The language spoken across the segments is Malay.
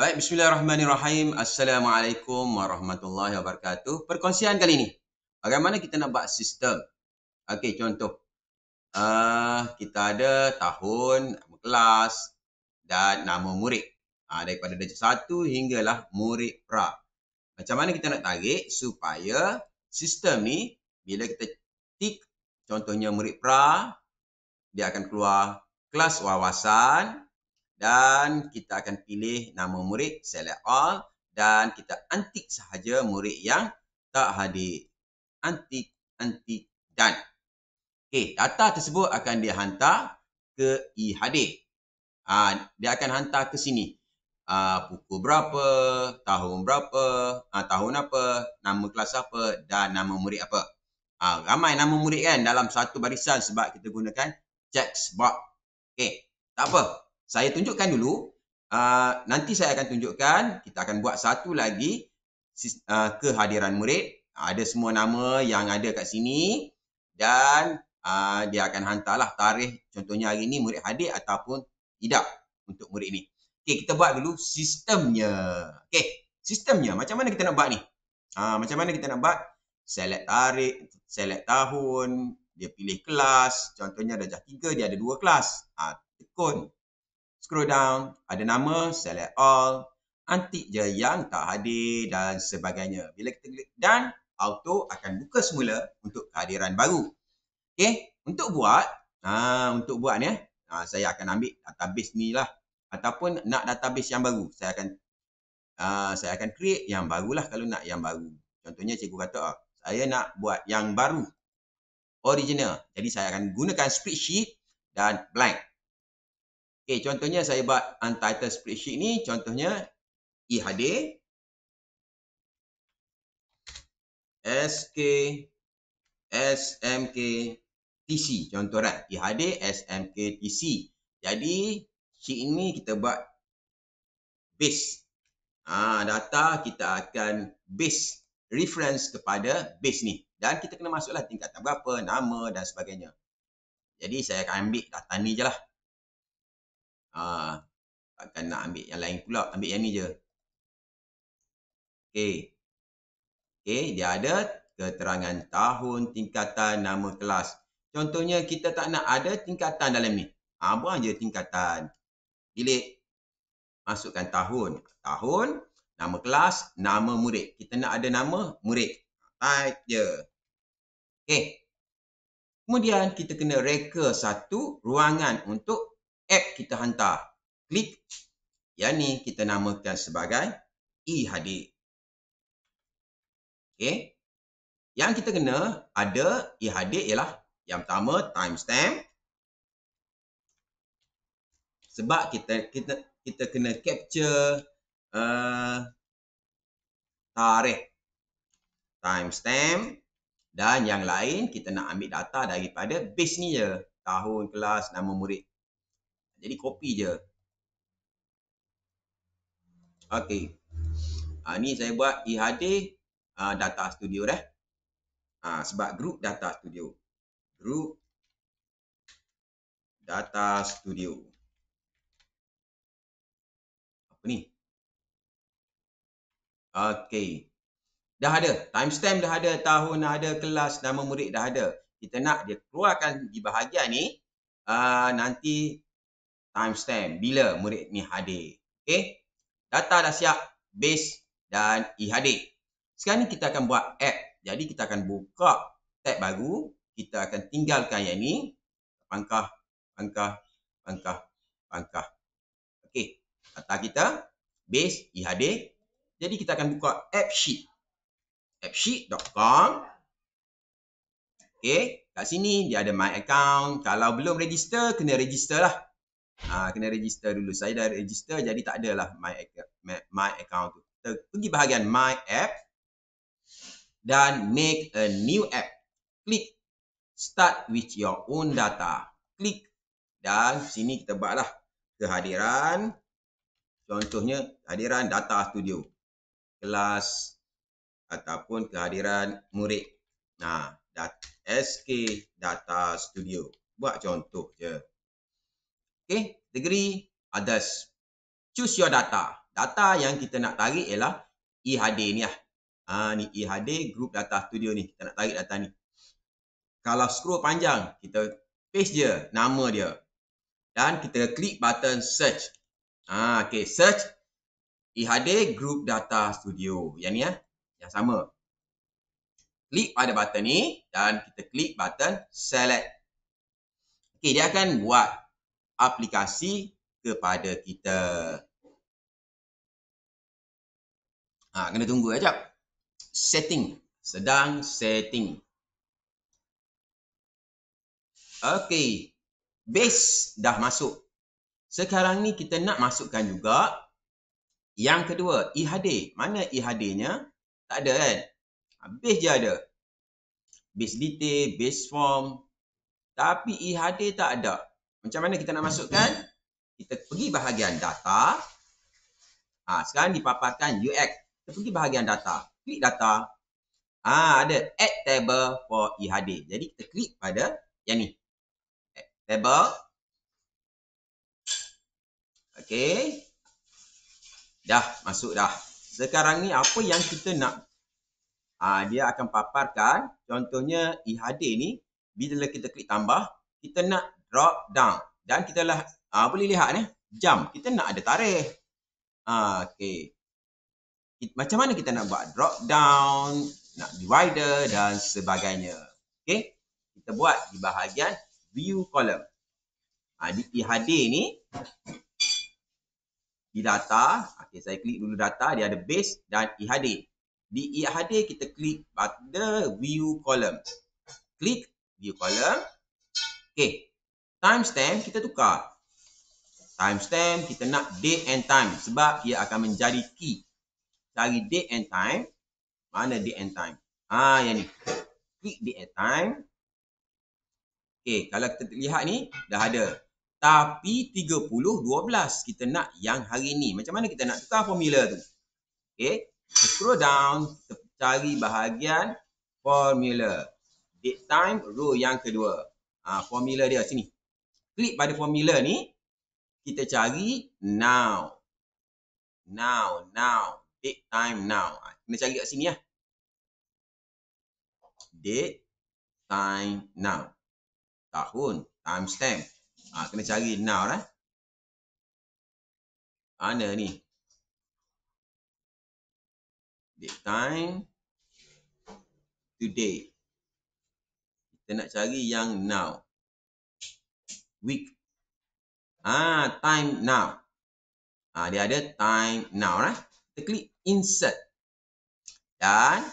Baik, bismillahirrahmanirrahim. Assalamualaikum warahmatullahi wabarakatuh. Perkongsian kali ini, bagaimana kita nak buat sistem? Okey, contoh. Uh, kita ada tahun, nama kelas dan nama murid. Uh, daripada darjah satu hinggalah murid pra. Macam mana kita nak tarik supaya sistem ni bila kita tick contohnya murid pra, dia akan keluar kelas wawasan, dan kita akan pilih nama murid select all dan kita antik sahaja murid yang tak hadir antik antik dan okey data tersebut akan dihantar ke ihadir ha, dia akan hantar ke sini ha, pukul berapa tahun berapa ha, tahun apa nama kelas apa dan nama murid apa ha, ramai nama murid kan dalam satu barisan sebab kita gunakan checkbox box okey tak apa saya tunjukkan dulu uh, nanti saya akan tunjukkan kita akan buat satu lagi uh, kehadiran murid ada semua nama yang ada kat sini dan uh, dia akan hantarlah tarikh contohnya hari ini murid hadir ataupun tidak untuk murid ini Okay, kita buat dulu sistemnya Okay, sistemnya macam mana kita nak buat ni uh, macam mana kita nak buat select tarikh select tahun dia pilih kelas contohnya darjah 3 dia ada dua kelas ah tekun scroll down, ada nama, select all, antik je yang tak hadir dan sebagainya. Bila kita klik dan auto akan buka semula untuk kehadiran baru. Okay, untuk buat, ah untuk buat ni eh, saya akan ambil database ni lah ataupun nak database yang baru. Saya akan aa, ha, saya akan create yang barulah kalau nak yang baru. Contohnya cikgu kata ah saya nak buat yang baru. Original. Jadi saya akan gunakan spreadsheet dan blank. Okey, contohnya saya buat untitled spreadsheet ni. Contohnya, IHD. SK, SMK, TC. Contoh kan? IHD, SMK, TC. Jadi, si ini kita buat base. Ah ha, data kita akan base. Reference kepada base ni. Dan kita kena masuklah tingkatan berapa, nama dan sebagainya. Jadi, saya akan ambil data ni je lah. Uh, ah, akan nak ambil yang lain pula. Ambil yang ni je. Okay. Okay. Dia ada keterangan tahun, tingkatan, nama kelas. Contohnya kita tak nak ada tingkatan dalam ni. Ha, buang je tingkatan. Pilih, Masukkan tahun. Tahun. Nama kelas. Nama murid. Kita nak ada nama murid. Type je. Okay. Kemudian kita kena reka satu ruangan untuk app kita hantar. Klik. Yang ni kita namakan sebagai e-hadir. Okey. Yang kita kena ada e-hadir ialah yang pertama timestamp. Sebab kita kita kita kena capture uh, tarikh timestamp dan yang lain kita nak ambil data daripada base ni je tahun kelas nama murid jadi copy je. Okay, Ha, ni saya buat IHD uh, ah, Data Studio dah. Ha, sebab Group Data Studio. Group Data Studio. Apa ni? Okay, Dah ada. Timestamp dah ada. Tahun dah ada. Kelas nama murid dah ada. Kita nak dia keluarkan di bahagian ni. Uh, nanti timestamp bila murid ni hadir. Okey. Data dah siap base dan IHD. Sekarang ni kita akan buat app. Jadi kita akan buka tab baru, kita akan tinggalkan yang ni pangkah pangkah pangkah pangkah. Okey. Data kita base IHD. Jadi kita akan buka app sheet. appsheet.com. Okay, kat sini dia ada my account. Kalau belum register kena register lah uh, kena register dulu. Saya dah register jadi tak adalah my my account tu. Kita pergi bahagian my app dan make a new app. Klik start with your own data. Klik dan sini kita buatlah kehadiran contohnya kehadiran data studio kelas ataupun kehadiran murid. Nah, SK Data Studio. Buat contoh je. Okay, degree, others. Choose your data. Data yang kita nak tarik ialah IHD e ni lah. Ha, ni IHD e group data studio ni. Kita nak tarik data ni. Kalau scroll panjang, kita paste je nama dia. Dan kita klik button search. Ha, okay, search IHD e group data studio. Yang ni lah. Yang sama. Klik pada button ni dan kita klik button select. Okay, dia akan buat aplikasi kepada kita. Ha, kena tunggu lah, sekejap. Setting. Sedang setting. Okey. Base dah masuk. Sekarang ni kita nak masukkan juga yang kedua, IHD. Mana IHD-nya? Tak ada kan? Ha, base je ada. Base detail, base form. Tapi IHD tak ada. Macam mana kita nak masukkan? Kita pergi bahagian data. Ha, sekarang dipaparkan UX. Kita pergi bahagian data. Klik data. Ha, ada add table for IHD. Jadi kita klik pada yang ni. Add table. Okay. Dah masuk dah. Sekarang ni apa yang kita nak? Ha, dia akan paparkan contohnya IHD ni. Bila kita klik tambah. Kita nak drop down dan kita lah uh, boleh lihat ni jam kita nak ada tarikh uh, okey macam mana kita nak buat drop down nak divider dan sebagainya okay kita buat di bahagian view column uh, di IHD ni di data okay saya klik dulu data dia ada base dan ihd di ihd kita klik pada view column klik view column okay timestamp kita tukar. Timestamp kita nak date and time sebab ia akan menjadi key. Cari date and time. Mana date and time? Ha, yang ni. Klik date and time. Okay, kalau kita lihat ni, dah ada. Tapi 30.12 kita nak yang hari ni. Macam mana kita nak tukar formula tu? Okay, scroll down. Kita cari bahagian formula. Date time, row yang kedua. Ha, formula dia sini klik pada formula ni, kita cari now. Now, now. Date, time, now. Ha, kena cari kat sini lah. Date, time, now. Tahun, timestamp. Ha, kena cari now lah. Mana ni? Date, time, today. Kita nak cari yang now week. Ah, time now. Ah, dia ada time now, right? Kita klik insert. Dan,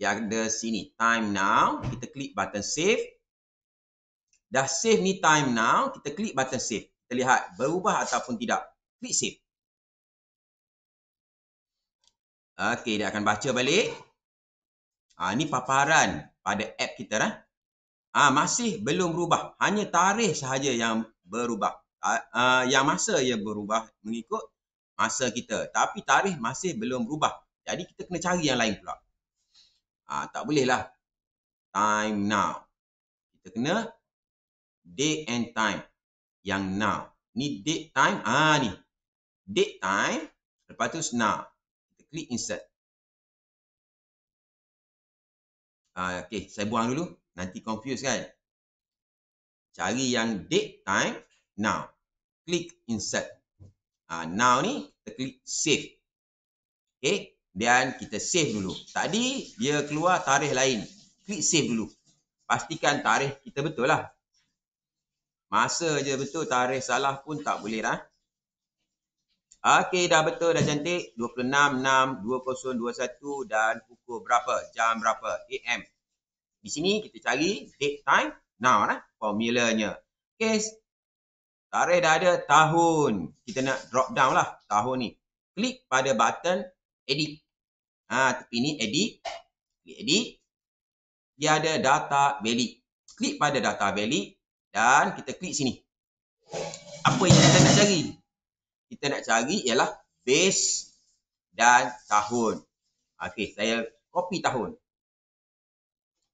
dia ada sini, time now. Kita klik button save. Dah save ni time now, kita klik button save. Kita lihat berubah ataupun tidak. Klik save. Okey, dia akan baca balik. Ah, ni paparan pada app kita lah. Kan? ha, masih belum berubah. Hanya tarikh sahaja yang berubah. Ha, uh, yang masa ia berubah mengikut masa kita. Tapi tarikh masih belum berubah. Jadi kita kena cari yang lain pula. Ha, tak bolehlah. Time now. Kita kena date and time. Yang now. Ni date time. Ah ni. Date time. Lepas tu now. Kita klik insert. Uh, okay, saya buang dulu. Nanti confuse kan? Cari yang date, time, now. Klik insert. Ha, now ni, kita klik save. Okay. Dan kita save dulu. Tadi, dia keluar tarikh lain. Klik save dulu. Pastikan tarikh kita betul lah. Masa je betul, tarikh salah pun tak boleh lah. Okay, dah betul, dah cantik. 26.6.2021 dan pukul berapa? Jam berapa? AM. Di sini kita cari date time now lah. Formulanya. Case. Tarikh dah ada tahun. Kita nak drop down lah tahun ni. Klik pada button edit. Ha, tepi ni edit. Klik edit. Dia ada data valid. Klik pada data valid. Dan kita klik sini. Apa yang kita nak cari? Kita nak cari ialah base dan tahun. Okey, saya copy tahun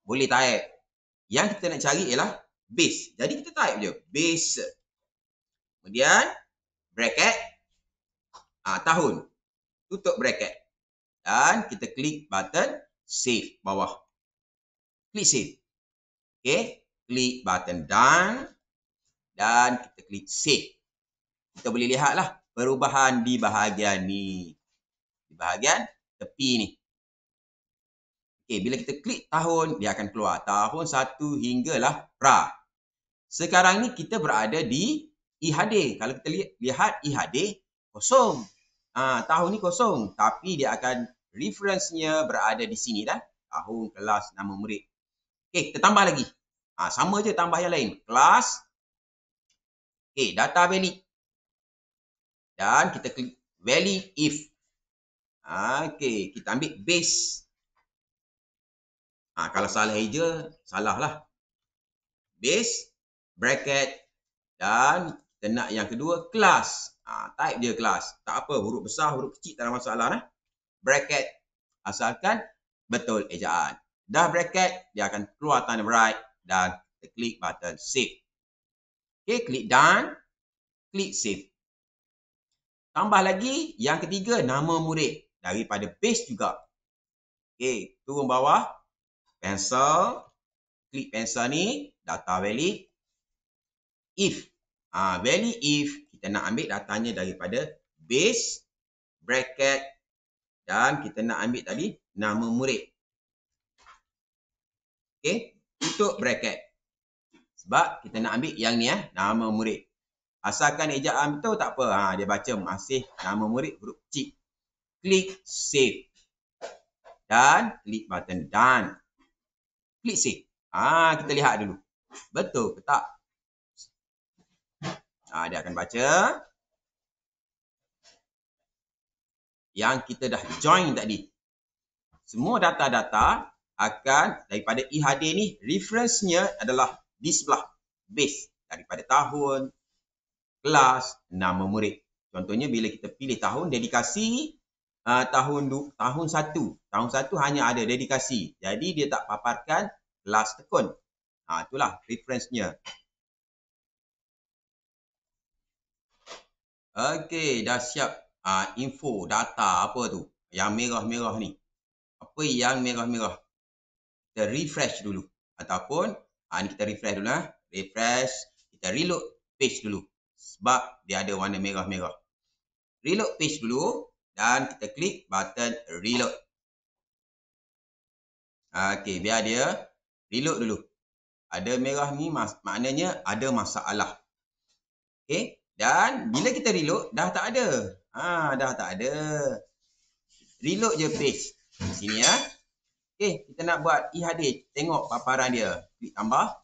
boleh type. Yang kita nak cari ialah base. Jadi kita type je. Base. Kemudian bracket ah, tahun. Tutup bracket. Dan kita klik button save bawah. Klik save. Okay. Klik button done. Dan kita klik save. Kita boleh lihatlah perubahan di bahagian ni. Di bahagian tepi ni. Eh, bila kita klik tahun, dia akan keluar tahun 1 hinggalah pra. Sekarang ni kita berada di IHD. Kalau kita lihat IHD, kosong. Ha, tahun ni kosong. Tapi dia akan referensinya berada di sini dah. Tahun, kelas, nama murid. Okey, eh, kita tambah lagi. Ha, sama je tambah yang lain. Kelas. Okey, eh, data valid. Dan kita klik valid if. Ha, Okey, kita ambil base. Ha, kalau salah hija, salah lah. Base, bracket, dan kita yang kedua, class. Ha, type dia class. Tak apa, huruf besar, huruf kecil, tak ada masalah. lah. Bracket, asalkan betul ejaan. Dah bracket, dia akan keluar tanda write dan kita klik button save. Okay, klik done, klik save. Tambah lagi, yang ketiga, nama murid. Daripada base juga. Okay, turun bawah pencil klik pencil ni data valid if ah uh, valid if kita nak ambil datanya daripada base bracket dan kita nak ambil tadi nama murid okey tutup bracket sebab kita nak ambil yang ni eh nama murid asalkan ejaan betul tak apa ha, dia baca masih nama murid huruf cik klik save dan klik button done Klik save. Ah kita lihat dulu. Betul ke tak? Ah dia akan baca yang kita dah join tadi. Semua data-data akan daripada IHD ni reference-nya adalah di sebelah base daripada tahun, kelas, nama murid. Contohnya bila kita pilih tahun dedikasi, Ah, tahun du, tahun satu. Tahun satu hanya ada dedikasi. Jadi dia tak paparkan kelas tekun. Ha, itulah referensinya. Okey, dah siap ha, info, data apa tu? Yang merah-merah ni. Apa yang merah-merah? Kita refresh dulu. Ataupun, ha, ni kita refresh dulu. Ha. Refresh, kita reload page dulu. Sebab dia ada warna merah-merah. Reload page dulu dan kita klik button reload. Ha, okey, biar dia reload dulu. Ada merah ni mas maknanya ada masalah. Okey, dan bila kita reload dah tak ada. Ah, dah tak ada. Reload je page. Sini ya. Okey, kita nak buat IHD. Tengok paparan dia. Klik tambah.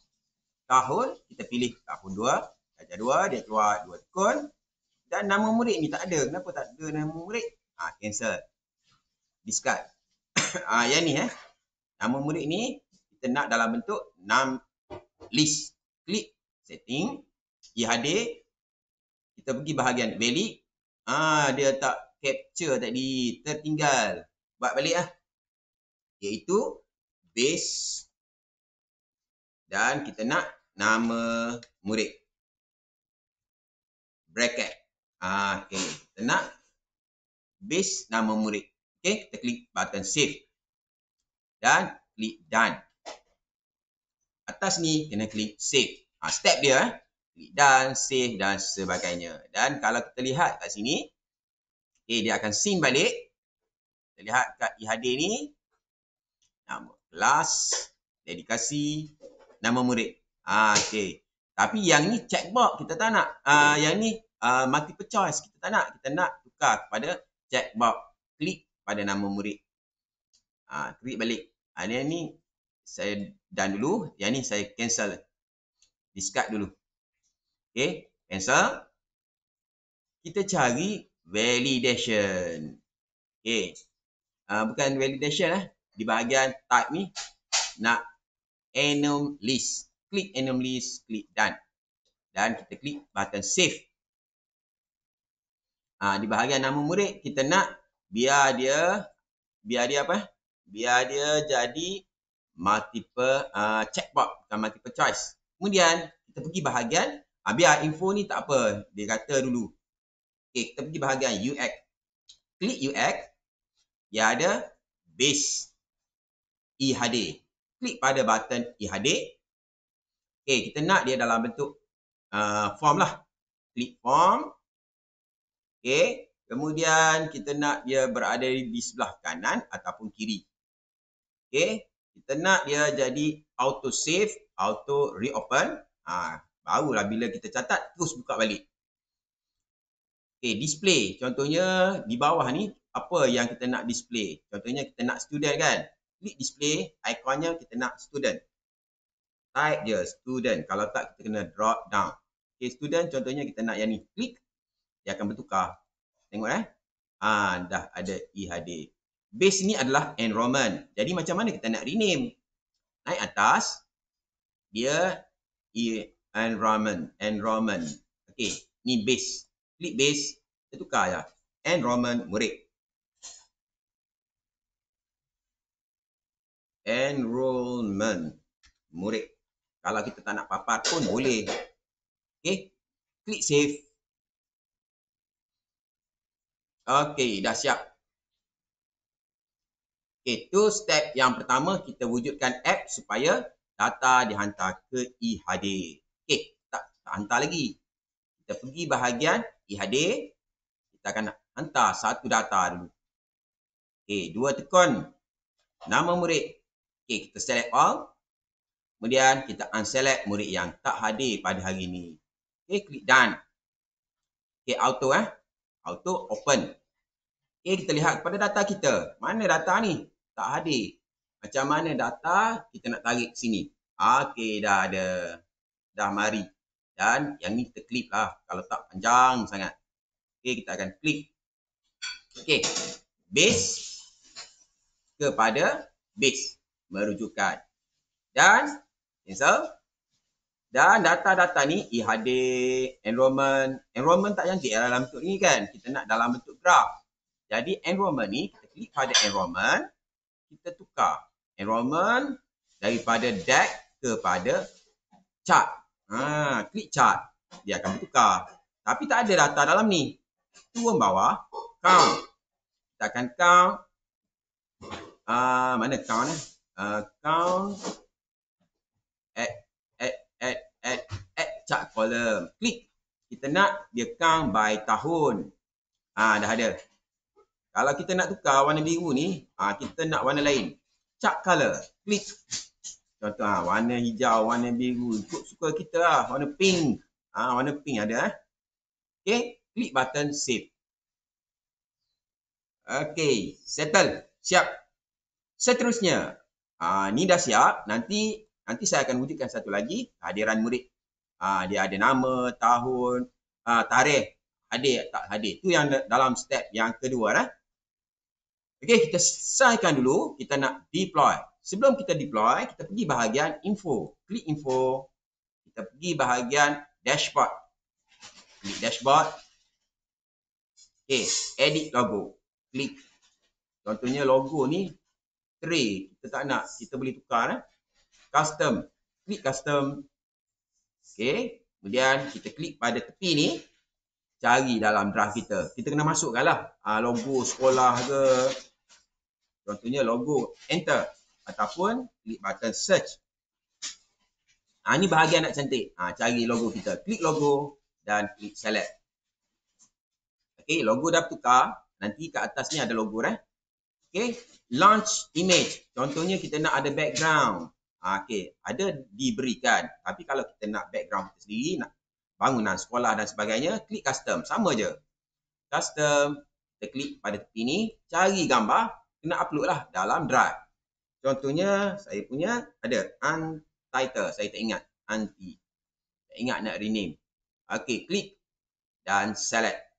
Tahun, kita pilih tahun 2. Tajar 2, dia keluar 2 tekun. Dan nama murid ni tak ada. Kenapa tak ada nama murid? ha, cancel discard ah, ha, yang ni eh nama murid ni kita nak dalam bentuk nam list klik setting ihd kita pergi bahagian valid ha, ah, dia tak capture tadi tertinggal buat balik lah iaitu base dan kita nak nama murid bracket ah okay. kita nak base nama murid. Okey, kita klik button save. Dan klik done. Atas ni kena klik save. Ha, step dia. Eh. Klik done, save dan sebagainya. Dan kalau kita lihat kat sini. Okey, dia akan sync balik. Kita lihat kat IHD ni. Nama kelas, dedikasi, nama murid. Ha, Okey. Tapi yang ni checkbox kita tak nak. Uh, yang ni uh, ah, multiple choice kita tak nak. Kita nak tukar kepada checkbox klik pada nama murid. Ha, klik balik. Ha, ini, ini saya done dulu. Yang ni saya cancel. Discard dulu. Okay. Cancel. Kita cari validation. Okay. Ha, bukan validation lah. Di bahagian type ni nak enum list. Klik enum list. Klik done. Dan kita klik button save. Ha, di bahagian nama murid, kita nak biar dia, biar dia apa? Biar dia jadi multiple uh, ha, checkbox dan multiple choice. Kemudian, kita pergi bahagian, ha, biar info ni tak apa, dia kata dulu. Okay, kita pergi bahagian UX. Klik UX, dia ada base IHD. E Klik pada button IHD. E okay, kita nak dia dalam bentuk uh, form lah. Klik form. Okey. Kemudian kita nak dia berada di sebelah kanan ataupun kiri. Okey. Kita nak dia jadi auto save, auto reopen. Ha, barulah bila kita catat, terus buka balik. Okey, display. Contohnya di bawah ni, apa yang kita nak display. Contohnya kita nak student kan. Klik display, ikonnya kita nak student. Type je student. Kalau tak, kita kena drop down. Okey, student contohnya kita nak yang ni. Klik, dia akan bertukar. Tengok eh. Ha, dah ada I hadir. Base ni adalah enrollment. Jadi macam mana kita nak rename? Naik atas. Dia I enrollment. Enrollment. Okey. Ni base. Klik base. Kita tukar ya. Enrollment murid. Enrollment murid. Kalau kita tak nak papar pun boleh. Okey. Klik save. Okey, dah siap. Okey, tu step yang pertama kita wujudkan app supaya data dihantar ke IHD. E Okey, tak, tak hantar lagi. Kita pergi bahagian IHD. E kita akan hantar satu data dulu. Okey, dua tekan. Nama murid. Okey, kita select all. Kemudian kita unselect murid yang tak hadir pada hari ini. Okey, klik done. Okey, auto eh. Auto open. A kita lihat kepada data kita. Mana data ni? Tak hadir. Macam mana data kita nak tarik sini? Okay dah ada. Dah mari. Dan yang ni kita klik lah. Kalau tak panjang sangat. Okay kita akan klik. Okay Base kepada base. Merujukan. Dan cancel. Dan data-data ni IHD, enrollment. Enrollment tak cantik dalam bentuk ni kan. Kita nak dalam bentuk graph. Jadi enrollment ni, kita klik pada enrollment, kita tukar enrollment daripada deck kepada chart. Ha, klik chart, dia akan tukar. Tapi tak ada data dalam ni. Turun bawah, count. Kita akan count. Uh, mana count ni? Eh? Uh, count. Add, add, add, add, add chart column. Klik. Kita nak dia count by tahun. Ah, ha, dah ada. Kalau kita nak tukar warna biru ni, ah kita nak warna lain. Cak color, klik. Contoh ha, warna hijau, warna biru, ikut suka kita lah. Warna pink. Ah ha, warna pink ada eh. Okay, klik button save. Okay, settle. Siap. Seterusnya, ah ni dah siap. Nanti nanti saya akan wujudkan satu lagi hadiran murid. Ah dia ada nama, tahun, ah tarikh. Hadir tak hadir. Tu yang dalam step yang kedua lah. Eh. Okay, kita selesaikan dulu. Kita nak deploy. Sebelum kita deploy, kita pergi bahagian info. Klik info. Kita pergi bahagian dashboard. Klik dashboard. Okay, edit logo. Klik. Contohnya logo ni tray. Kita tak nak. Kita boleh tukar. Eh? Custom. Klik custom. Okay, Kemudian kita klik pada tepi ni. Cari dalam draft kita. Kita kena masukkan lah. Ah, logo sekolah ke. Contohnya logo, enter. Ataupun klik button search. Ha, ini bahagian nak cantik. Ha, cari logo kita. Klik logo dan klik select. Okay, logo dah tukar. Nanti kat atas ni ada logo eh. Okay, launch image. Contohnya kita nak ada background. Ha, okay, ada diberikan. Tapi kalau kita nak background kita sendiri, nak bangunan sekolah dan sebagainya, klik custom. Sama je. Custom, kita klik pada tepi ni. Cari gambar, kena upload lah dalam drive. Contohnya saya punya ada untitled. Saya tak ingat. Anti. Tak ingat nak rename. Okey, klik dan select.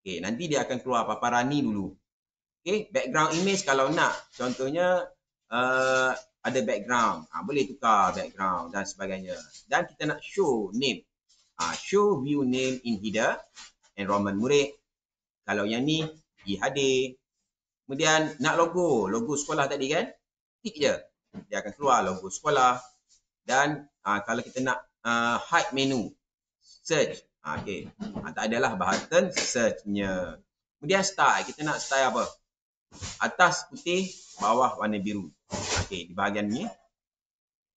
Okey, nanti dia akan keluar paparan ni dulu. Okey, background image kalau nak. Contohnya uh, ada background. Ha, boleh tukar background dan sebagainya. Dan kita nak show name. Ha, show view name in header. Enrollment murid. Kalau yang ni, pergi Kemudian nak logo, logo sekolah tadi kan? Tik je. Dia akan keluar logo sekolah. Dan uh, kalau kita nak uh, hide menu, search. Uh, ah, okay. Uh, tak adalah button searchnya. Kemudian style. Kita nak style apa? Atas putih, bawah warna biru. Okay, di bahagian ni.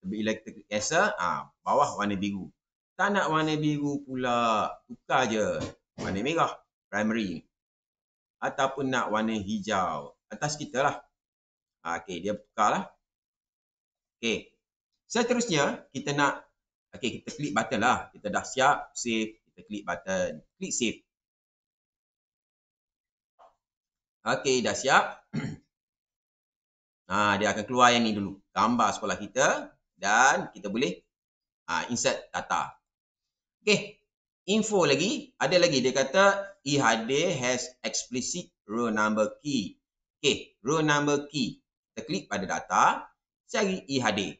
Lebih elektrik biasa, uh, bawah warna biru. Tak nak warna biru pula. Tukar je warna merah. Primary ataupun nak warna hijau. Atas kita lah. Ah, okey, dia tukar lah. Okey. Seterusnya, kita nak, okey, kita klik button lah. Kita dah siap, save. Kita klik button. Klik save. Okey, dah siap. ha, dia akan keluar yang ni dulu. Gambar sekolah kita. Dan kita boleh ha, insert data. Okey, info lagi ada lagi dia kata IHD has explicit row number key. Okay, row number key. Kita klik pada data, cari IHD.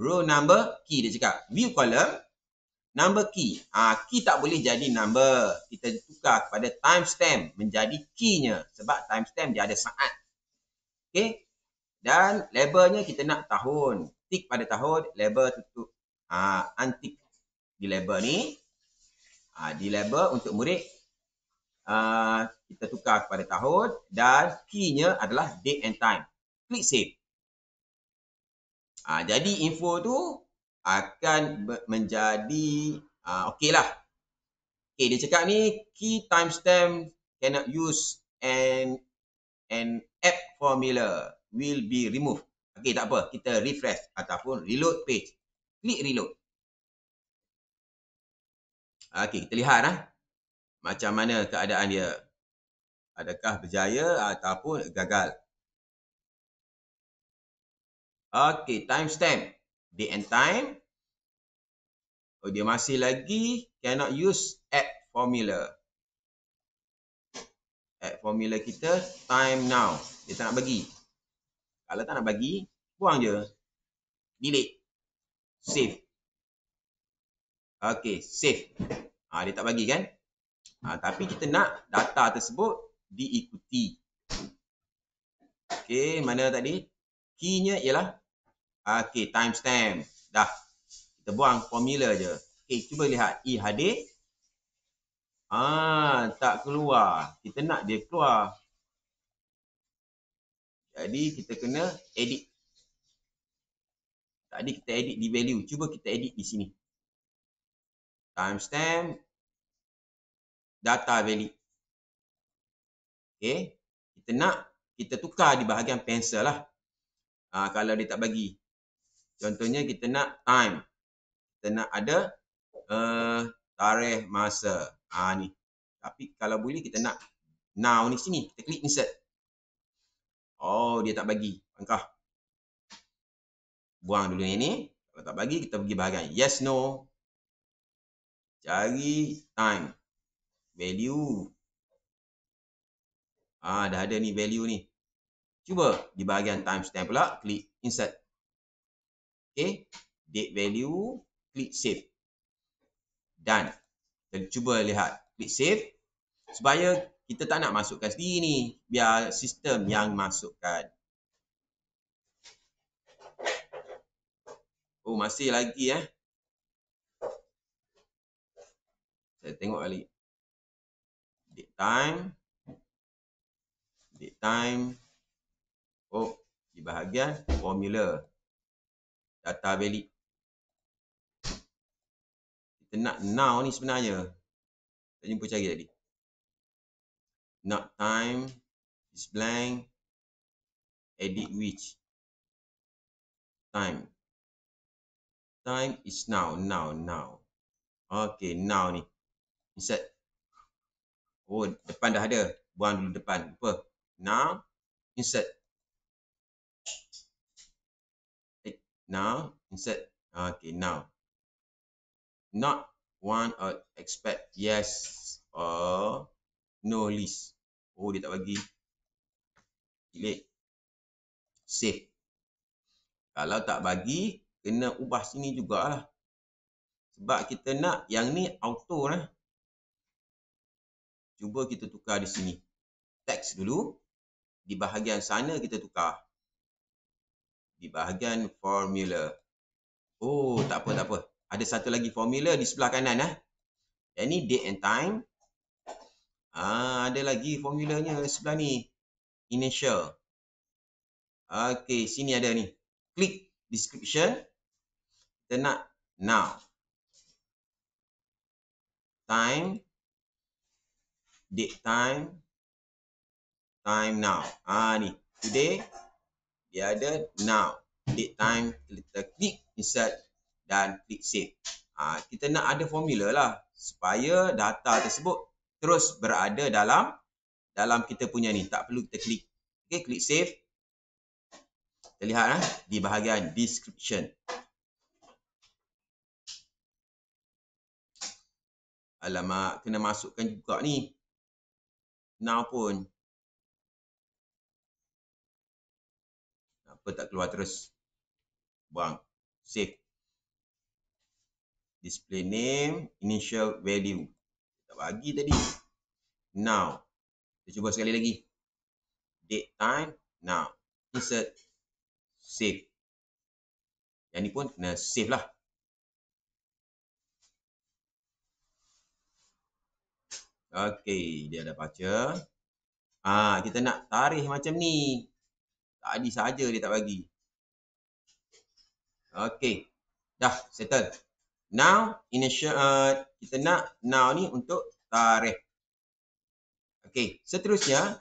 Row number key dia cakap. View column number key. Ah ha, key tak boleh jadi number. Kita tukar kepada timestamp menjadi keynya sebab timestamp dia ada saat. Okay. Dan labelnya kita nak tahun. Tick pada tahun, label tutup. Ah ha, untick di label ni uh, di label untuk murid uh, kita tukar kepada tahun dan keynya adalah date and time klik save uh, jadi info tu akan menjadi uh, okey lah okey dia cakap ni key timestamp cannot use and and app formula will be removed okey tak apa kita refresh ataupun reload page klik reload Okey, kita lihat lah. Macam mana keadaan dia. Adakah berjaya ataupun gagal. Okey, timestamp. Day and time. Oh, dia masih lagi cannot use add formula. Add formula kita time now. Dia tak nak bagi. Kalau tak nak bagi, buang je. Delete. Save. Okey, save. Ha, ah, dia tak bagi kan? Ha, tapi kita nak data tersebut diikuti. Okey, mana tadi? Key-nya ialah ah, okey, timestamp. Dah. Kita buang formula je. Okey, cuba lihat i e hadir. Ah, tak keluar. Kita nak dia keluar. Jadi kita kena edit. Tadi kita edit di value. Cuba kita edit di sini timestamp data value. Okey, kita nak kita tukar di bahagian pensel lah. Ha, kalau dia tak bagi. Contohnya kita nak time. Kita nak ada uh, tarikh masa. Ha ni. Tapi kalau boleh kita nak now ni sini. Kita klik insert. Oh dia tak bagi. Angkah. Buang dulu yang ni. Kalau tak bagi kita pergi bahagian yes no cari time value ah dah ada ni value ni cuba di bahagian time stamp pula klik insert Okay, date value klik save done dan cuba lihat klik save supaya kita tak nak masukkan sendiri ni biar sistem yang masukkan oh masih lagi eh Saya tengok balik. Date time. Date time. Oh, di bahagian formula. Data valid. Kita nak now ni sebenarnya. Kita jumpa cari tadi. Not time. Is blank. Edit which. Time. Time is now. Now, now. Okay, now ni. Insert. Oh, depan dah ada. Buang dulu depan. Apa? Now, insert. Now, insert. Okay, now. Not one or expect yes or no list. Oh, dia tak bagi. Delete. Save. Kalau tak bagi, kena ubah sini jugalah. Sebab kita nak yang ni auto lah. Cuba kita tukar di sini. Teks dulu. Di bahagian sana kita tukar. Di bahagian formula. Oh, tak apa, tak apa. Ada satu lagi formula di sebelah kanan. Eh. Yang ni date and time. Ah, ada lagi formulanya sebelah ni. Initial. Okay, sini ada ni. Klik description. Kita nak now. Time date time time now ah ni today dia ada now date time kita klik insert dan klik save ah kita nak ada formula lah supaya data tersebut terus berada dalam dalam kita punya ni tak perlu kita klik okey klik save kita lihat eh, di bahagian description Alamak, kena masukkan juga ni now pun. Apa tak keluar terus. Bang, Save. Display name. Initial value. Tak bagi tadi. Now. Kita cuba sekali lagi. Date time. Now. Insert. Save. Yang ni pun kena save lah. Okey, dia ada baca. Ah, kita nak tarikh macam ni. Tadi saja dia tak bagi. Okey. Dah settle. Now in uh, kita nak now ni untuk tarikh. Okey, seterusnya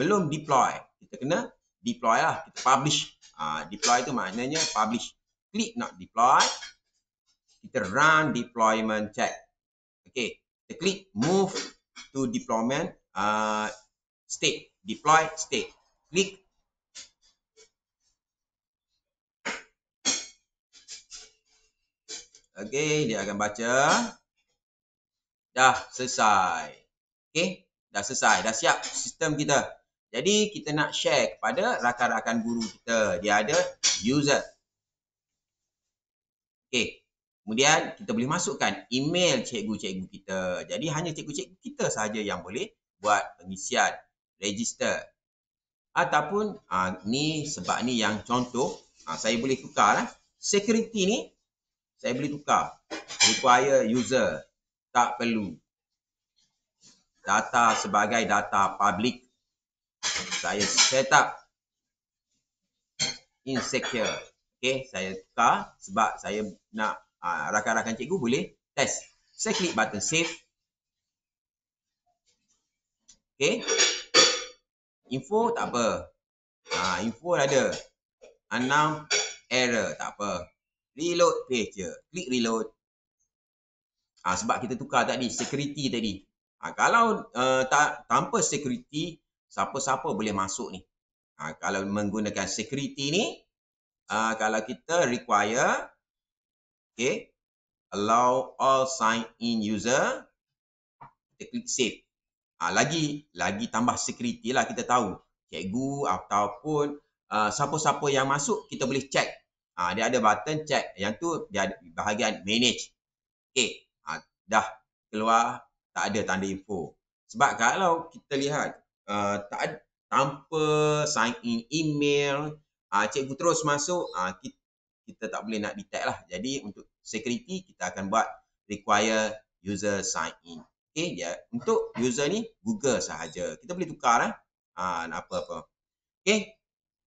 belum deploy. Kita kena deploy lah, kita publish. Ah, uh, deploy tu maknanya publish. Click nak deploy. Kita run deployment check. Okey kita klik move to deployment uh, state deploy state klik Okay, dia akan baca. Dah selesai. Okay, dah selesai. Dah siap sistem kita. Jadi, kita nak share kepada rakan-rakan guru kita. Dia ada user. Okay. Kemudian kita boleh masukkan email cikgu-cikgu kita. Jadi hanya cikgu-cikgu kita sahaja yang boleh buat pengisian, register. Ataupun aa, ah, ni sebab ni yang contoh, aa, ah, saya boleh tukar lah. Security ni, saya boleh tukar. Require user, tak perlu. Data sebagai data public. Saya set up insecure. Okay, saya tukar sebab saya nak Ha, rakan-rakan cikgu boleh test. Saya klik button save. Okay. Info tak apa. Ha, info ada. Anam error tak apa. Reload page je. Klik reload. Ha, sebab kita tukar tadi. Security tadi. Ha, kalau uh, ta- tanpa security, siapa-siapa boleh masuk ni. Ha, kalau menggunakan security ni, uh, kalau kita require okay allow all sign in user kita klik save ha, lagi lagi tambah security lah kita tahu cikgu ataupun ah, siapa-siapa uh, yang masuk kita boleh check ha, dia ada button check yang tu dia ada bahagian manage Okay, ha, dah keluar tak ada tanda info sebab kalau kita lihat uh, tak ada, tanpa sign in email uh, cikgu terus masuk uh, kita kita tak boleh nak detect lah. Jadi untuk security kita akan buat require user sign in. Okay, ya. Untuk user ni Google sahaja. Kita boleh tukar lah. Ah, apa-apa. Okay.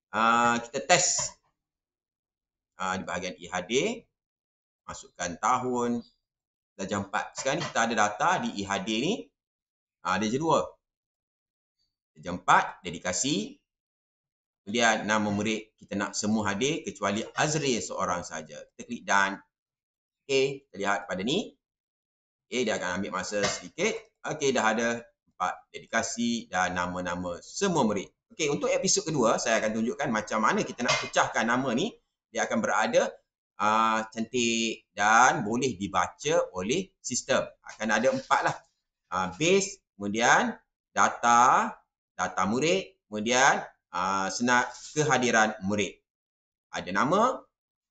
Uh, kita test uh, di bahagian IHD. E masukkan tahun. Dah jam 4. Sekarang ni kita ada data di IHD e ni. Uh, ada jadual. Jam 4, dedikasi. Dia nak memerik kita nak semua hadir kecuali Azri seorang saja. Kita klik done. Okey, kita lihat pada ni. Okey, dia akan ambil masa sedikit. Okey, dah ada empat dedikasi dan nama-nama semua murid. Okey, untuk episod kedua saya akan tunjukkan macam mana kita nak pecahkan nama ni. Dia akan berada uh, cantik dan boleh dibaca oleh sistem. Akan ada empat lah. Uh, base, kemudian data, data murid, kemudian Ah, senat kehadiran murid. Ada nama,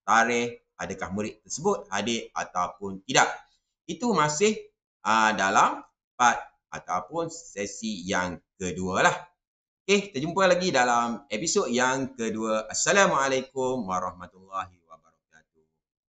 tarikh, adakah murid tersebut hadir ataupun tidak. Itu masih aa, ah, dalam part ataupun sesi yang kedua lah. Okay, kita jumpa lagi dalam episod yang kedua. Assalamualaikum warahmatullahi wabarakatuh.